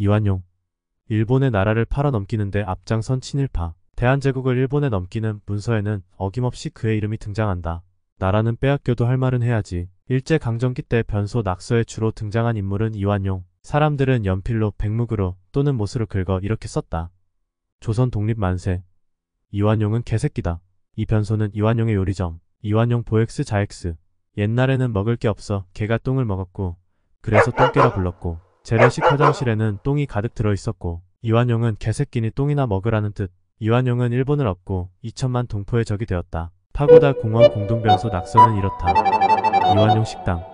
이완용 일본의 나라를 팔아넘기는데 앞장선 친일파 대한제국을 일본에 넘기는 문서에는 어김없이 그의 이름이 등장한다. 나라는 빼앗겨도 할 말은 해야지. 일제강점기 때 변소 낙서에 주로 등장한 인물은 이완용. 사람들은 연필로 백묵으로 또는 못으로 긁어 이렇게 썼다. 조선 독립 만세. 이완용은 개새끼다. 이 변소는 이완용의 요리점. 이완용 보엑스 자엑스. 옛날에는 먹을 게 없어 개가 똥을 먹었고 그래서 똥개라 불렀고 재래식 화장실에는 똥이 가득 들어있었고 이완용은 개새끼니 똥이나 먹으라는 뜻 이완용은 일본을 얻고 2천만 동포의 적이 되었다. 파고다 공원 공동변소 낙서는 이렇다. 이완용 식당